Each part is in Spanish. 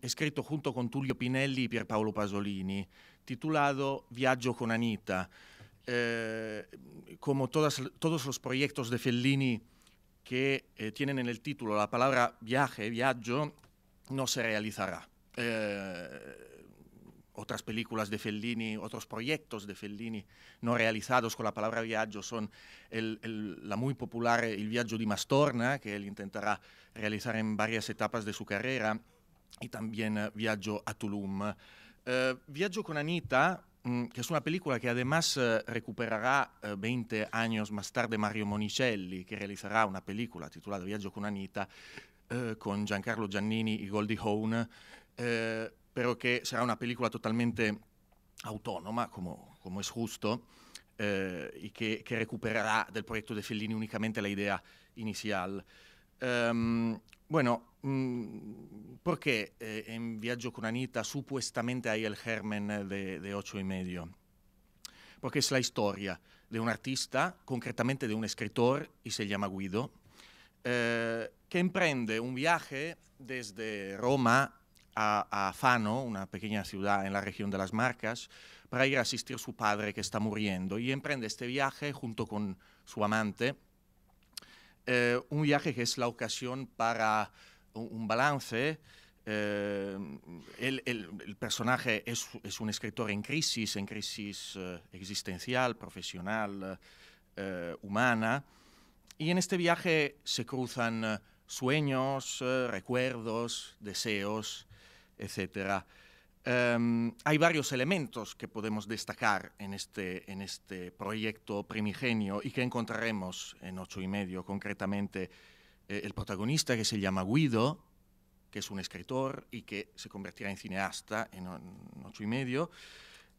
escrito mm, junto con Tullio Pinelli y e Pierpaolo Pasolini, titulado Viaggio con Anita. Eh, como todas, todos los proyectos de Fellini que eh, tienen en el título la palabra viaje, viaggio, no se realizará. Eh, otras películas de Fellini, otros proyectos de Fellini no realizados con la palabra viaggio son la muy popular El viaggio di Mastorna, que él intentará realizar en varias etapas de su carrera, y también eh, Viaggio a Tulum. Eh, Viaggio con Anita, que mm, es una película que además eh, recuperará 20 eh, años más tarde Mario Monicelli, que realizará una película titulada Viaggio con Anita, eh, con Giancarlo Giannini y Goldie Hawn, eh, pero que será una película totalmente autónoma, como, como es justo, eh, y que, que, recuperará del proyecto de Fellini únicamente la idea inicial. Um, ehm, bueno, Mm, porque qué eh, en Viaggio con Anita supuestamente hay el germen de, de, ocho y medio, porque es la historia de un artista, concretamente de un escritor, y se llama Guido, eh, que emprende un viaje desde Roma a, a, Fano, una pequeña ciudad en la región de las Marcas, para ir a asistir a su padre que está muriendo, y emprende este viaje junto con su amante, eh, un viaje que es la ocasión para un balance. Eh, el, personaje es, un escritor en crisis, en crisis eh, existencial, profesional, eh, humana. Y en este viaje se cruzan sueños, recuerdos, deseos, etc. Em, hay varios elementos que podemos destacar en este, en este proyecto primigenio y que encontraremos en ocho y medio concretamente eh, el protagonista que se llama Guido, que es un escritor y que se convertirá en cineasta en, ocho y medio.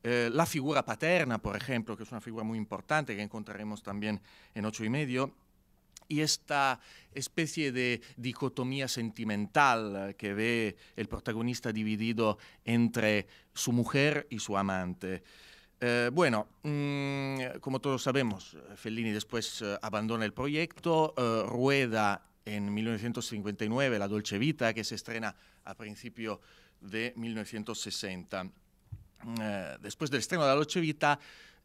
Eh, la figura paterna, por ejemplo, que es una figura muy importante que encontraremos también en ocho y medio. Y esta especie de dicotomía sentimental que ve el protagonista dividido entre su mujer y su amante. Eh, bueno, mm, como todos sabemos, Fellini después abandona el proyecto, rueda en 1959, la Dolce Vita, que se estrena a principio de 1960. Eh, después del estreno de la Dolce Vita,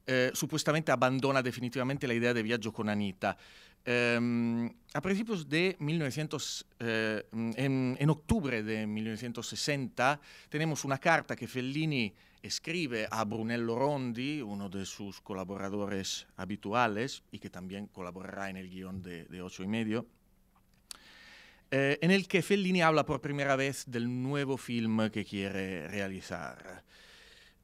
eh, supuestamente abandona definitivamente la idea de viaje con Anita. Eh, a principios de 1900, en, octubre de 1960, tenemos una carta que Fellini escribe a Brunello Rondi, uno de sus colaboradores habituales y que también colaborará en el guión de, de Ocho y Medio, eh, en el que Fellini habla por primera vez del nuevo film que quiere realizar.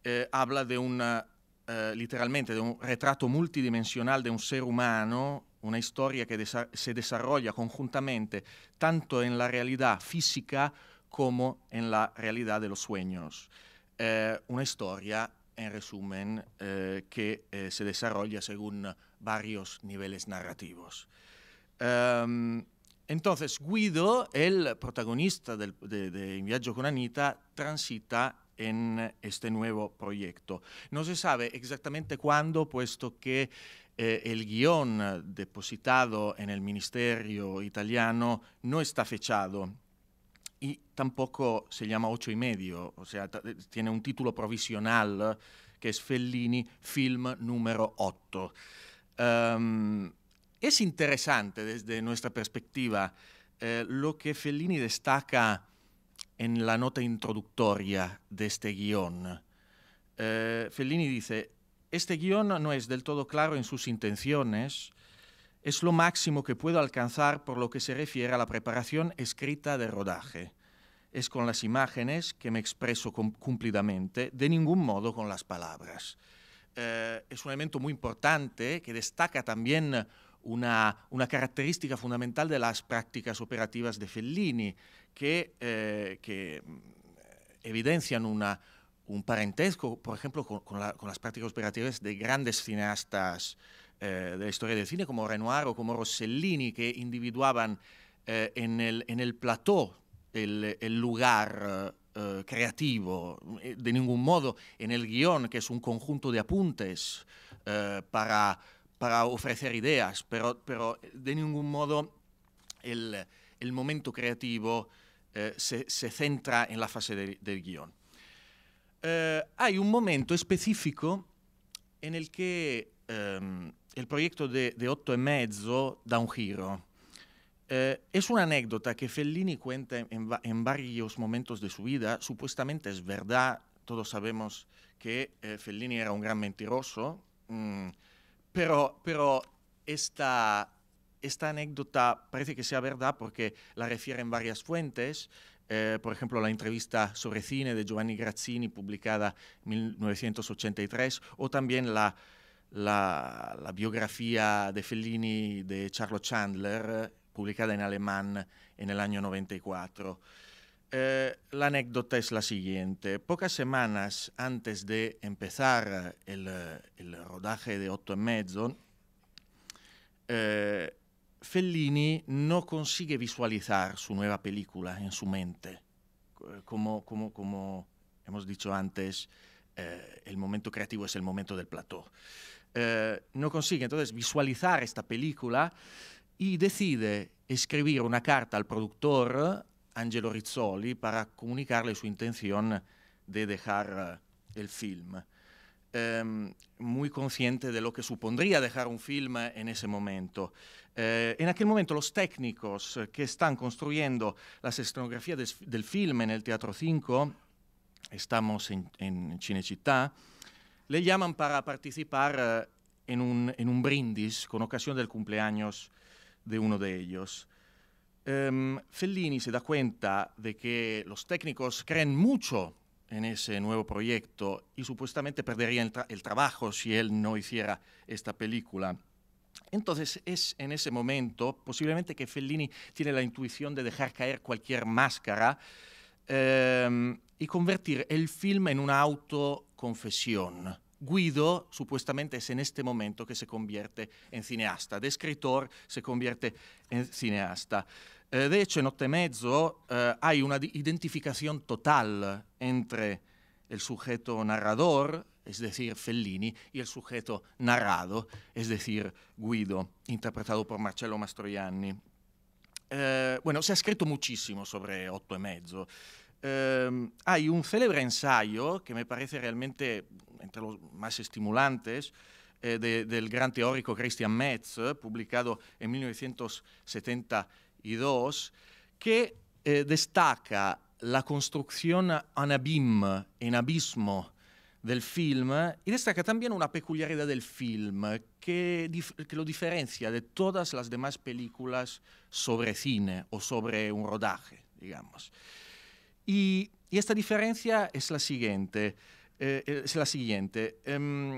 Eh, habla de una, eh, literalmente, de un retrato multidimensional de un ser humano, una historia que se desarrolla conjuntamente tanto en la realidad física como en la realidad de los sueños. una historia, en resumen, que se desarrolla según varios niveles narrativos. Em, Entonces Guido, el protagonista del, de, de Viaggio con Anita, transita en este nuevo proyecto. No se sabe exactamente cuándo, puesto que eh, el guión depositado en el Ministerio italiano no está fechado y tampoco se llama ocho y medio, o sea, tiene un título provisional que es Fellini Film número 8. Um, ehm, Es interesante desde nuestra perspectiva eh, lo que Fellini destaca en la nota introductoria de este guión. Eh, Fellini dice, este guión no es del todo claro en sus intenciones, es lo máximo que puedo alcanzar por lo que se refiere a la preparación escrita de rodaje. Es con las imágenes que me expreso cumplidamente, de ningún modo con las palabras. Eh, es un elemento muy importante que destaca también una, una característica fundamental de las prácticas operativas de Fellini, que, eh, mm, evidencian una, un parentesco, por ejemplo, con, las prácticas operativas de grandes cineastas eh, de la historia del cine, como Renoir o como Rossellini, que individuaban eh, en, el, en el plató el, lugar creativo, de ningún modo en el guión, que es un conjunto de apuntes para para ofrecer ideas, pero, pero eh, de ningún modo el, momento creativo eh, se, se, centra en la fase del guión. Eh, hay un momento específico en el que ehm, el proyecto de, de, Otto y e Mezzo da un giro. es una anécdota que Fellini cuenta en, varios momentos de su vida, supuestamente es verdad, todos sabemos que Fellini era un gran mentiroso, mm, pero, esta, esta anécdota parece que sea verdad porque la en varias fuentes. Eh, por ejemplo, la entrevista sobre cine de Giovanni Grazzini, publicada en 1983, o también la, la, la biografía de Fellini de Charles Chandler, publicada en alemán en el año 94. Eh, la anécdota es la siguiente. Pocas semanas antes de empezar el, eh, rodaje de Otto en Mezzo, eh, Fellini no consigue visualizar su nueva película en su mente. Como, como, hemos dicho antes, el momento creativo es el momento del plató. no consigue entonces visualizar esta película y decide escribir una carta al productor Angelo Rizzoli para comunicarle su intención de dejar eh, el film. Em, muy consciente de lo que supondría dejar un film en ese momento. Eh, en aquel momento los técnicos que están construyendo la escenografías del film en el Teatro 5, estamos en, en Cinecittà, le llaman para participar eh, en un brindis con ocasión del cumpleaños de uno de ellos. Em, Fellini se da cuenta de que los técnicos creen mucho en ese nuevo proyecto y supuestamente perderían el, trabajo si él no hiciera esta película. Entonces es en ese momento posiblemente que Fellini tiene la intuición de dejar caer cualquier máscara em, y convertir el film en una autoconfesión. Guido supuestamente es en este momento que se convierte en cineasta. De escritor se convierte en cineasta. Eh, de hecho, en Ottemezzo eh, hay una identificación total entre el sujeto narrador, es decir, Fellini, y el sujeto narrado, es decir, Guido, interpretado por Marcello Mastroianni. Eh, bueno, se ha escrito muchísimo sobre Otto e Mezzo. Eh, hay un célebre ensayo que me parece realmente entre los más estimulantes, eh, del gran teórico Christian Metz, eh, publicado en 1972, que eh, destaca la construcción anabim, en abismo, del film y destaca también una peculiaridad del film que, lo diferencia de todas las demás películas sobre cine o sobre un rodaje, digamos. y esta diferencia es la siguiente. Eh, es la siguiente. Em,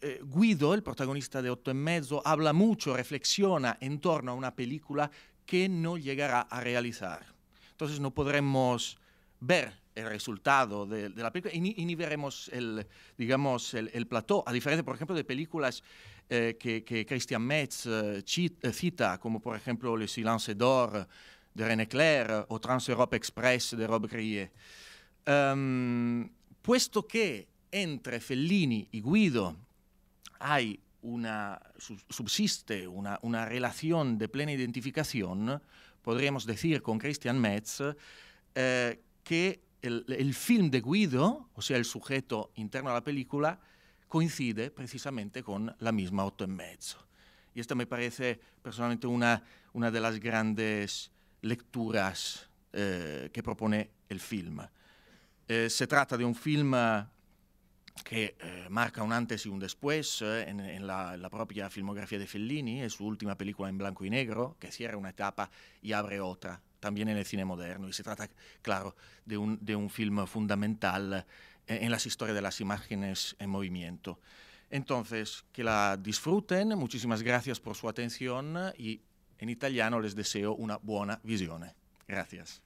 eh, Guido, el protagonista de Otto y Mezzo, habla mucho, reflexiona en torno a una película que no llegará a realizar. Entonces no podremos ver el resultado de, la película y ni, veremos el, digamos, el, plató, a diferencia, por ejemplo, de películas eh, que, Christian Metz cita, como por ejemplo Le Silence d'Or de René Clair o Trans-Europe Express de Rob Grille. Em, puesto que entre Fellini y Guido hay subsiste una, relación de plena identificación, podríamos decir con Christian Metz, eh, que el, film de Guido, o sea, el sujeto interno a la película, coincide precisamente con la misma Otto en mezzo. Y esta me parece personalmente una, de las grandes lecturas eh, que propone el film. Eh, se trata de un film eh, que eh, marca un antes y un después en, la, propia filmografía de Fellini, es su última película en blanco y negro, que cierra una etapa y abre otra, también en el cine moderno. Y se trata, claro, de un, de un film fundamental en las historias de las imágenes en movimiento. Entonces, que la disfruten, muchísimas gracias por su atención y en italiano les deseo una buena visión. Gracias.